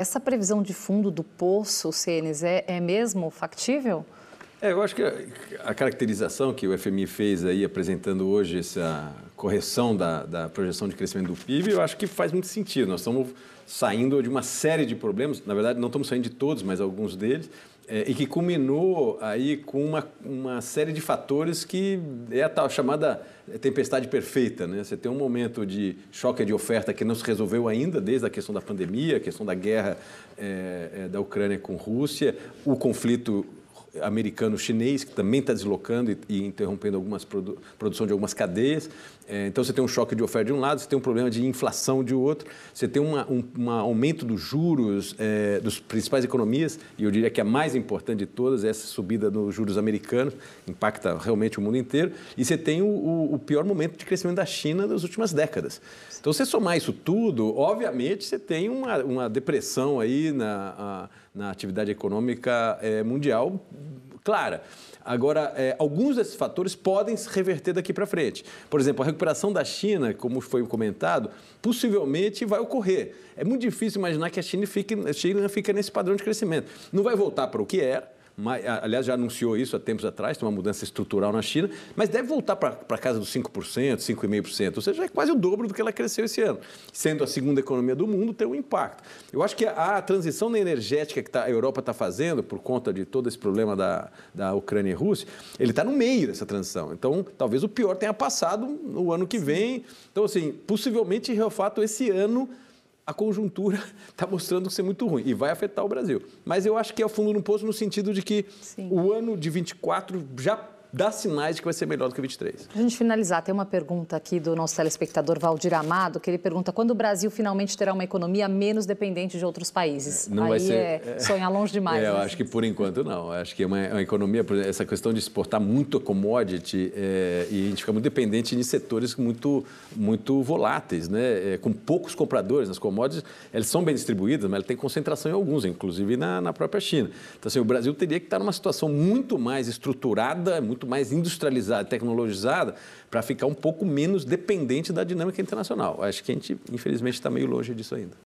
Essa previsão de fundo do poço, CNZ, é mesmo factível? É, eu acho que a, a caracterização que o FMI fez aí, apresentando hoje essa correção da, da projeção de crescimento do PIB, eu acho que faz muito sentido. Nós estamos saindo de uma série de problemas, na verdade, não estamos saindo de todos, mas alguns deles, é, e que culminou aí com uma, uma série de fatores que é a tal chamada tempestade perfeita. Né? Você tem um momento de choque de oferta que não se resolveu ainda, desde a questão da pandemia, a questão da guerra é, é, da Ucrânia com Rússia, o conflito americano-chinês, que também está deslocando e, e interrompendo algumas produ produção de algumas cadeias. É, então, você tem um choque de oferta de um lado, você tem um problema de inflação de outro, você tem uma, um uma aumento dos juros é, dos principais economias, e eu diria que a mais importante de todas é essa subida dos juros americanos, impacta realmente o mundo inteiro, e você tem o, o, o pior momento de crescimento da China das últimas décadas. Então, se você somar isso tudo, obviamente você tem uma, uma depressão aí na, a, na atividade econômica é, mundial clara. Agora, é, alguns desses fatores podem se reverter daqui para frente. Por exemplo, a recuperação da China, como foi comentado, possivelmente vai ocorrer. É muito difícil imaginar que a China fique, a China nesse padrão de crescimento. Não vai voltar para o que era, mas, aliás, já anunciou isso há tempos atrás, tem uma mudança estrutural na China, mas deve voltar para casa dos 5%, 5,5%, ou seja, é quase o dobro do que ela cresceu esse ano. Sendo a segunda economia do mundo, tem um impacto. Eu acho que a, a transição energética que tá, a Europa está fazendo, por conta de todo esse problema da, da Ucrânia e Rússia, ele está no meio dessa transição. Então, talvez o pior tenha passado no ano que vem. Então, assim, possivelmente, de fato, esse ano a conjuntura está mostrando ser é muito ruim e vai afetar o Brasil. Mas eu acho que é o fundo no poço no sentido de que Sim. o ano de 24 já dá sinais de que vai ser melhor do que 23. Para a gente finalizar, tem uma pergunta aqui do nosso telespectador Valdir Amado, que ele pergunta quando o Brasil finalmente terá uma economia menos dependente de outros países. É, não Aí vai ser... é sonhar longe demais. É, eu né? acho que por enquanto não. Eu acho que é uma, é uma economia, essa questão de exportar muito commodity é, e a gente fica muito dependente de setores muito, muito voláteis, né? É, com poucos compradores. As commodities elas são bem distribuídas, mas tem concentração em alguns, inclusive na, na própria China. Então, assim, o Brasil teria que estar numa situação muito mais estruturada, muito muito mais industrializada, tecnologizada, para ficar um pouco menos dependente da dinâmica internacional. Acho que a gente, infelizmente, está meio longe disso ainda.